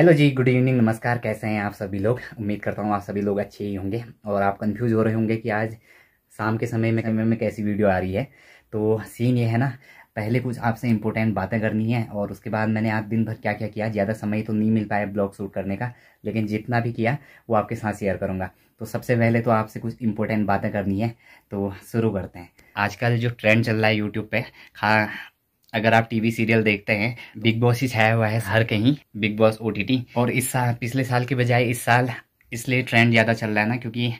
Hello जी good evening नमस्कार कैसे हैं आप सभी लोग उम्मीद करता हूँ आप सभी लोग अच्छे ही होंगे और आप कंफ्यूज हो रहे होंगे कि आज शाम के समय में समय में कैसी वीडियो आ रही है तो सीन ये है ना पहले कुछ आपसे इम्पोर्टेंट बातें करनी है और उसके बाद मैंने आज दिन भर क्या क्या किया ज़्यादा समय तो नहीं मिल पाया ब्लॉग शूट करने का लेकिन जितना भी किया वो आपके साथ शेयर करूँगा तो सबसे पहले तो आपसे कुछ इम्पोर्टेंट बातें करनी है तो शुरू करते हैं आजकल जो ट्रेंड चल रहा है यूट्यूब पर खा अगर आप टीवी सीरियल देखते हैं बिग बॉस ही छाया हुआ है हर कहीं बिग बॉस ओ और इस साल पिछले साल के बजाय इस साल इसलिए ट्रेंड ज़्यादा चल रहा है ना क्योंकि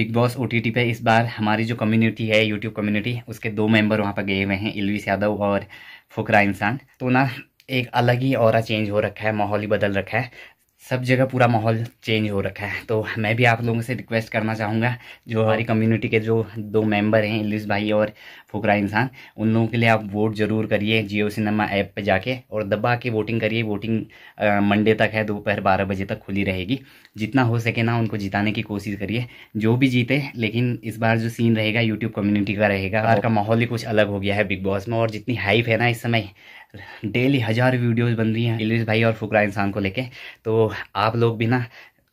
बिग बॉस ओ टी पे इस बार हमारी जो कम्युनिटी है यूट्यूब कम्युनिटी उसके दो मेंबर वहाँ पर गए हुए हैं इलविस यादव और फुकरा इंसान तो ना एक अलग ही और चेंज हो रखा है माहौल ही बदल रखा है सब जगह पूरा माहौल चेंज हो रखा है तो मैं भी आप लोगों से रिक्वेस्ट करना चाहूँगा जो हमारी कम्युनिटी के जो दो मेंबर हैं इलिस भाई और फुकरा इंसान उन लोगों के लिए आप वोट ज़रूर करिए जियो सिनेमा ऐप पे जाके और दबा के वोटिंग करिए वोटिंग मंडे तक है दोपहर बारह बजे तक खुली रहेगी जितना हो सके ना उनको जिताने की कोशिश करिए जो भी जीते लेकिन इस बार जो सीन रहेगा यूट्यूब कम्युनिटी का रहेगा हाँ। बार का माहौल ही कुछ अलग हो गया है बिग बॉस में और जितनी हाइप है ना इस समय डेली हज़ार वीडियोस बन रही हैं इलिश भाई और फुकरा इंसान को लेके तो आप लोग भी ना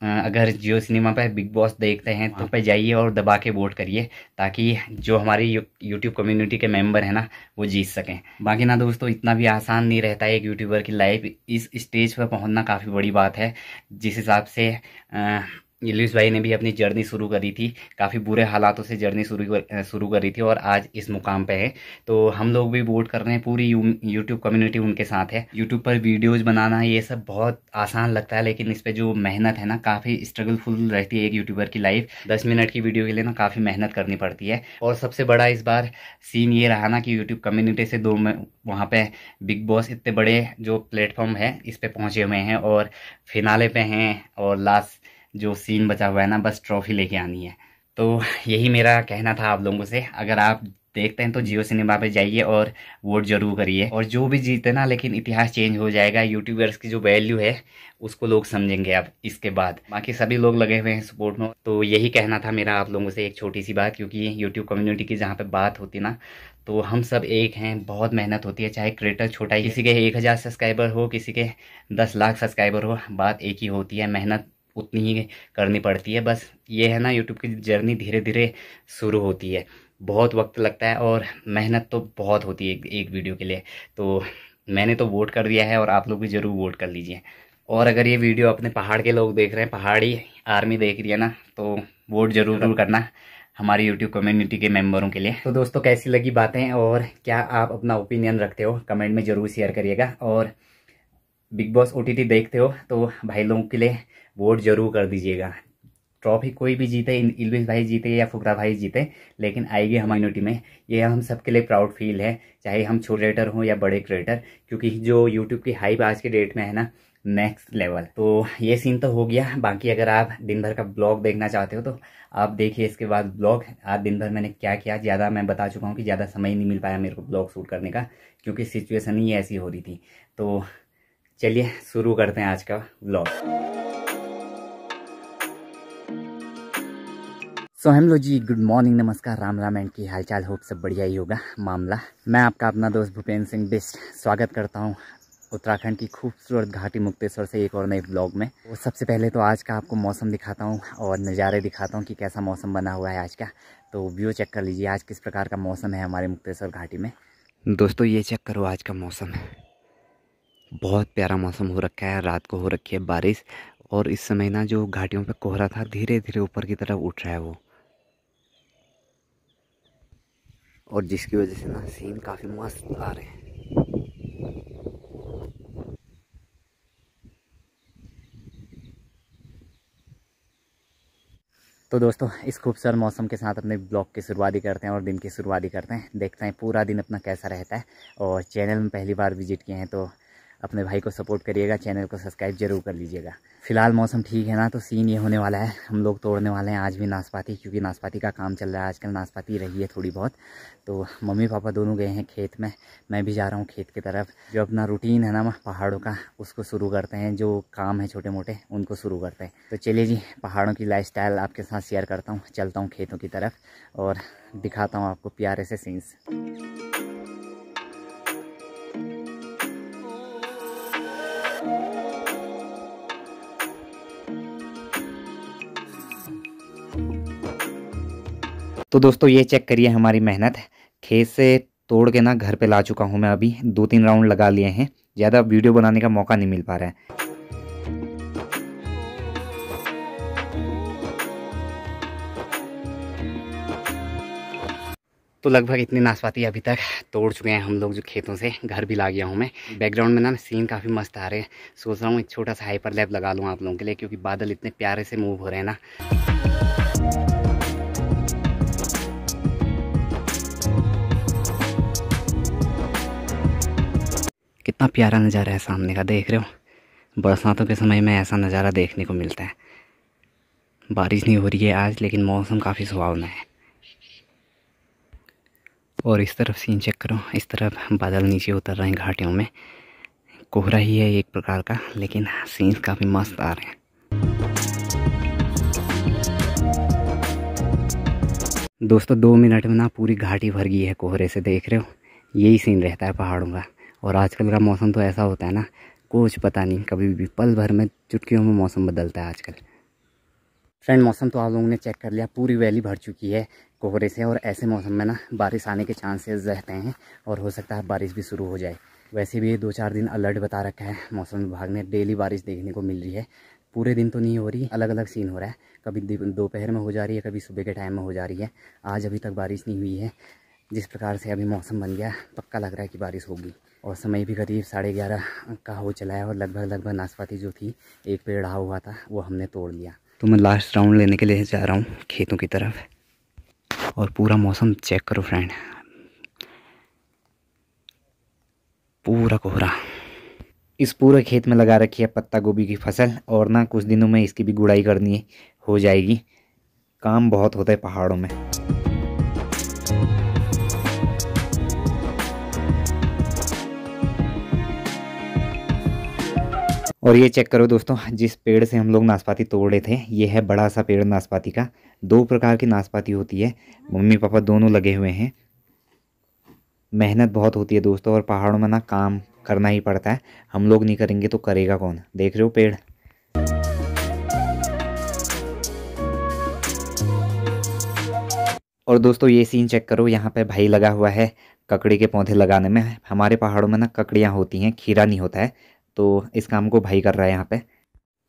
अगर जियो सिनेमा पर बिग बॉस देखते हैं तो हाँ। पे जाइए और दबा के वोट करिए ताकि जो हमारी यूट्यूब कम्युनिटी के मेंबर हैं ना वो जीत सकें बाकी ना दोस्तों इतना भी आसान नहीं रहता है एक यूट्यूबर की लाइफ इस स्टेज पर पहुंचना काफ़ी बड़ी बात है जिस हिसाब से आ, यूलिस भाई ने भी अपनी जर्नी शुरू करी थी काफ़ी बुरे हालातों से जर्नी शुरू शुरू करी थी और आज इस मुकाम पे है तो हम लोग भी वोट कर रहे हैं पूरी यूट्यूब कम्युनिटी उनके साथ है यूट्यूब पर वीडियोज बनाना ये सब बहुत आसान लगता है लेकिन इस पर जो मेहनत है ना काफ़ी स्ट्रगलफुल रहती है एक यूट्यूबर की लाइफ दस मिनट की वीडियो के लिए ना काफ़ी मेहनत करनी पड़ती है और सबसे बड़ा इस बार सीन ये रहा ना कि यूट्यूब कम्युनिटी से दो में वहाँ पर बिग बॉस इतने बड़े जो प्लेटफॉर्म है इस पर पहुँचे हुए हैं और फिनाले पे हैं और लास्ट जो सीन बचा हुआ है ना बस ट्रॉफी लेके आनी है तो यही मेरा कहना था आप लोगों से अगर आप देखते हैं तो जियो सिनेमा पे जाइए और वोट जरूर करिए और जो भी जीते ना लेकिन इतिहास चेंज हो जाएगा यूट्यूबर्स की जो वैल्यू है उसको लोग समझेंगे अब इसके बाद बाकी सभी लोग लगे हुए हैं सपोर्ट में तो यही कहना था मेरा आप लोगों से एक छोटी सी बात क्योंकि यूट्यूब कम्युनिटी की जहाँ पे बात होती ना तो हम सब एक हैं बहुत मेहनत होती है चाहे क्रिएटर छोटा ही किसी के एक हज़ार सब्सक्राइबर हो किसी के दस लाख सब्सक्राइबर हो बात एक ही होती है मेहनत उतनी ही करनी पड़ती है बस ये है ना यूट्यूब की जर्नी धीरे धीरे शुरू होती है बहुत वक्त लगता है और मेहनत तो बहुत होती है एक, एक वीडियो के लिए तो मैंने तो वोट कर दिया है और आप लोग भी ज़रूर वोट कर लीजिए और अगर ये वीडियो अपने पहाड़ के लोग देख रहे हैं पहाड़ी आर्मी देख रही है ना तो वोट ज़रूर हाँ। करना हमारी YouTube कम्युनिटी के मेंबरों के लिए तो दोस्तों कैसी लगी बातें और क्या आप अपना ओपिनियन रखते हो कमेंट में ज़रूर शेयर करिएगा और बिग बॉस ओ देखते हो तो भाई लोगों के लिए वोट जरूर कर दीजिएगा ट्रॉफी कोई भी जीते इलविस भाई जीते या फुकरा भाई जीते लेकिन आएगी हमारी यूनिटी में ये हम सबके लिए प्राउड फील है चाहे हम छोटे क्रिएटर हों या बड़े क्रिएटर क्योंकि जो यूट्यूब की हाइप आज के डेट में है ना नेक्स्ट लेवल तो ये सीन तो हो गया बाकी अगर आप दिन भर का ब्लॉग देखना चाहते हो तो आप देखिए इसके बाद ब्लॉग आज दिन भर मैंने क्या किया ज़्यादा मैं बता चुका हूँ कि ज़्यादा समय नहीं मिल पाया मेरे को ब्लॉग शूट करने का क्योंकि सिचुएसन ही ऐसी हो रही थी तो चलिए शुरू करते हैं आज का ब्लॉग सो लो जी गुड मॉर्निंग नमस्कार राम राम एंड की हालचाल होप सब बढ़िया ही होगा मामला मैं आपका अपना दोस्त भूपेंद्र सिंह बिस्ट स्वागत करता हूँ उत्तराखंड की खूबसूरत घाटी मुक्तेश्वर से एक और नए ब्लॉग में वो सबसे पहले तो आज का आपको मौसम दिखाता हूँ और नज़ारे दिखाता हूँ कि कैसा मौसम बना हुआ है आज का तो व्यू चेक कर लीजिए आज किस प्रकार का मौसम है हमारे मुक्तेश्वर घाटी में दोस्तों ये चेक करो आज का मौसम है बहुत प्यारा मौसम हो रखा है रात को हो रखी है बारिश और इस समय ना जो घाटियों पे कोहरा था धीरे धीरे ऊपर की तरफ उठ रहा है वो और जिसकी वजह से ना सीन काफ़ी मस्त आ रहे हैं तो दोस्तों इस खूबसूरत मौसम के साथ अपने ब्लॉग की शुरुआत ही करते हैं और दिन की शुरुआत ही करते हैं देखते हैं पूरा दिन अपना कैसा रहता है और चैनल में पहली बार विजिट किए हैं तो अपने भाई को सपोर्ट करिएगा चैनल को सब्सक्राइब जरूर कर लीजिएगा फिलहाल मौसम ठीक है ना तो सीन ये होने वाला है हम लोग तोड़ने वाले हैं आज भी नाशपाती क्योंकि नाशपाती का काम चल रहा है आजकल नाशपाती रही है थोड़ी बहुत तो मम्मी पापा दोनों गए हैं खेत में मैं भी जा रहा हूँ खेत की तरफ जो अपना रूटीन है ना पहाड़ों का उसको शुरू करते हैं जो काम है छोटे मोटे उनको शुरू करते हैं तो चलिए जी पहाड़ों की लाइफ आपके साथ शेयर करता हूँ चलता हूँ खेतों की तरफ और दिखाता हूँ आपको प्यारे से सीन्स तो दोस्तों ये चेक करिए हमारी मेहनत खेत से तोड़ के ना घर पे ला चुका हूँ मैं अभी दो तीन राउंड लगा लिए हैं ज़्यादा वीडियो बनाने का मौका नहीं मिल पा रहा है तो लगभग इतनी नाशपाती अभी तक तोड़ चुके हैं हम लोग जो खेतों से घर भी ला गया हूँ मैं बैकग्राउंड में ना सीन काफ़ी मस्त आ रहे हैं सोच रहा हूँ एक छोटा सा हाइपर लैब लगा लूँ आप लोगों के लिए क्योंकि बादल इतने प्यारे से मूव हो रहे हैं ना कितना प्यारा नज़ारा है सामने का देख रहे हो बरसातों के समय में ऐसा नज़ारा देखने को मिलता है बारिश नहीं हो रही है आज लेकिन मौसम काफ़ी सुहावना है और इस तरफ सीन चेक करो इस तरफ बादल नीचे उतर रहे हैं घाटियों में कोहरा ही है एक प्रकार का लेकिन सीन काफ़ी मस्त आ रहे हैं दोस्तों दो मिनट में ना पूरी घाटी भर गई है कोहरे से देख रहे हो यही सीन रहता है पहाड़ों का और आजकल का मौसम तो ऐसा होता है ना कुछ पता नहीं कभी भी पल भर में चुटकियों में मौसम बदलता है आजकल फ्रेंड मौसम तो आप लोगों ने चेक कर लिया पूरी वैली भर चुकी है कोहरे से और ऐसे मौसम में ना बारिश आने के चांसेस रहते हैं और हो सकता है बारिश भी शुरू हो जाए वैसे भी दो चार दिन अलर्ट बता रखा है मौसम विभाग ने डेली बारिश देखने को मिल रही है पूरे दिन तो नहीं हो रही अलग अलग सीन हो रहा है कभी दोपहर में हो जा रही है कभी सुबह के टाइम में हो जा रही है आज अभी तक बारिश नहीं हुई है जिस प्रकार से अभी मौसम बन गया पक्का लग रहा है कि बारिश होगी और समय भी करीब साढ़े ग्यारह का हो चला है और लगभग लगभग नाशपाती जो थी एक पेड़ रहा हुआ था वो हमने तोड़ लिया तो मैं लास्ट राउंड लेने के लिए जा रहा हूँ खेतों की तरफ और पूरा मौसम चेक करो फ्रेंड पूरा कोहरा इस पूरे खेत में लगा रखी है पत्ता गोभी की फसल और ना कुछ दिनों में इसकी भी गुड़ाई करनी हो जाएगी काम बहुत होता है पहाड़ों में और ये चेक करो दोस्तों जिस पेड़ से हम लोग नाशपाती तोड़े थे ये है बड़ा सा पेड़ नाशपाती का दो प्रकार की नाशपाती होती है मम्मी पापा दोनों लगे हुए हैं मेहनत बहुत होती है दोस्तों और पहाड़ों में ना काम करना ही पड़ता है हम लोग नहीं करेंगे तो करेगा कौन देख रहे हो पेड़ और दोस्तों ये सीन चेक करो यहाँ पे भाई लगा हुआ है ककड़ी के पौधे लगाने में हमारे पहाड़ों में ना ककड़ियाँ होती हैं खीरा नहीं होता है तो इस काम को भाई कर रहा है यहाँ पे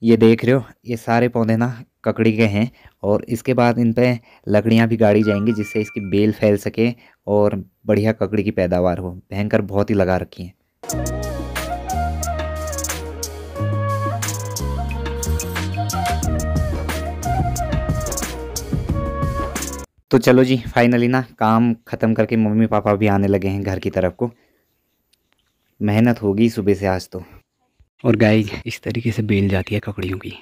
ये देख रहे हो ये सारे पौधे ना ककड़ी के हैं और इसके बाद इन पर लकड़ियाँ भी गाड़ी जाएंगी जिससे इसकी बेल फैल सके और बढ़िया ककड़ी की पैदावार हो भयंकर बहुत ही लगा रखी है तो चलो जी फाइनली ना काम ख़त्म करके मम्मी पापा भी आने लगे हैं घर की तरफ को मेहनत होगी सुबह से आज तो और गाय इस तरीके से बेल जाती है ककड़ियों की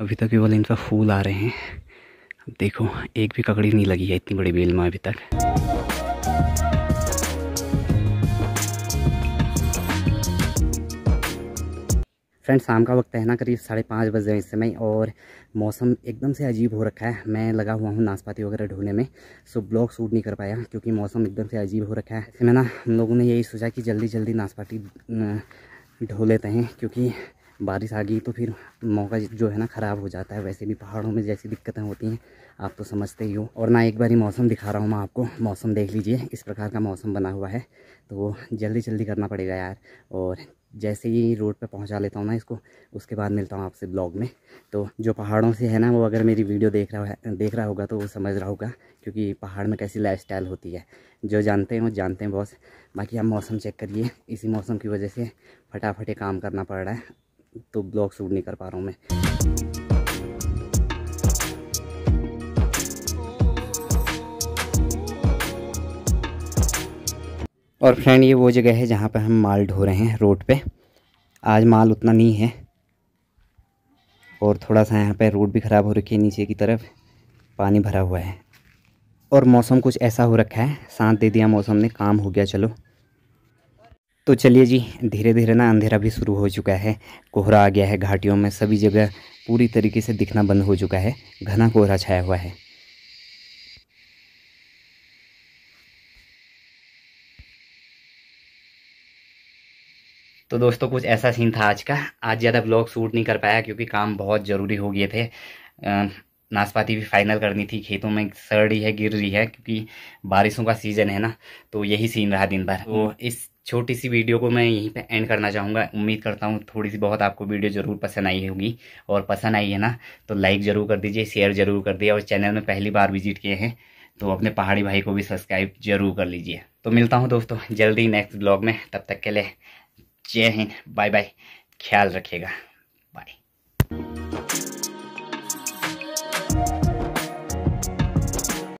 अभी तक केवल इनका फूल आ रहे हैं अब देखो एक भी ककड़ी नहीं लगी है इतनी बड़ी बेल में अभी तक फ्रेंड शाम का वक्त है ना करीब साढ़े पाँच बज रहे हैं इस समय और मौसम एकदम से अजीब हो रखा है मैं लगा हुआ हूँ नाशपाती वगैरह ढूंढने में सो ब्लॉग शूट नहीं कर पाया क्योंकि मौसम एकदम से अजीब हो रखा है मैं ना हम लोगों ने यही सोचा कि जल्दी जल्दी नाशपाती ढो लेते हैं क्योंकि बारिश आ गई तो फिर मौका जो है ना ख़राब हो जाता है वैसे भी पहाड़ों में जैसी दिक्कतें होती हैं आप तो समझते ही हो और ना एक बार ही मौसम दिखा रहा हूँ मैं आपको मौसम देख लीजिए इस प्रकार का मौसम बना हुआ है तो जल्दी जल्दी करना पड़ेगा यार और जैसे ही रोड पर पहुंचा लेता हूँ ना इसको उसके बाद मिलता हूँ आपसे ब्लॉग में तो जो पहाड़ों से है ना वो अगर मेरी वीडियो देख रहा है देख रहा होगा तो वो समझ रहा होगा क्योंकि पहाड़ में कैसी लाइफ स्टाइल होती है जो जानते हैं वो जानते हैं बॉस बाकी आप मौसम चेक करिए इसी मौसम की वजह से फटाफट काम करना पड़ रहा है तो ब्लॉग शूट नहीं कर पा रहा हूँ मैं और फ्रेंड ये वो जगह है जहाँ पर हम माल ढो रहे हैं रोड पे आज माल उतना नहीं है और थोड़ा सा यहाँ पे रोड भी ख़राब हो रखी है नीचे की तरफ पानी भरा हुआ है और मौसम कुछ ऐसा हो रखा है साथ दे दिया मौसम ने काम हो गया चलो तो चलिए जी धीरे धीरे ना अंधेरा भी शुरू हो चुका है कोहरा आ गया है घाटियों में सभी जगह पूरी तरीके से दिखना बंद हो चुका है घना कोहरा छाया हुआ है तो दोस्तों कुछ ऐसा सीन था आज का आज ज़्यादा ब्लॉग शूट नहीं कर पाया क्योंकि काम बहुत ज़रूरी हो गए थे नाशपाती भी फाइनल करनी थी खेतों में सड़ रही है गिर रही है क्योंकि बारिशों का सीज़न है ना तो यही सीन रहा दिन भर तो इस छोटी सी वीडियो को मैं यहीं पे एंड करना चाहूँगा उम्मीद करता हूँ थोड़ी सी बहुत आपको वीडियो ज़रूर पसंद आई होगी और पसंद आई है ना तो लाइक ज़रूर कर दीजिए शेयर ज़रूर कर दीजिए और चैनल में पहली बार विजिट किए हैं तो अपने पहाड़ी भाई को भी सब्सक्राइब जरूर कर लीजिए तो मिलता हूँ दोस्तों जल्दी नेक्स्ट ब्लॉग में तब तक के लिए जय हिंद बाय बाय ख्याल रखेगा बाय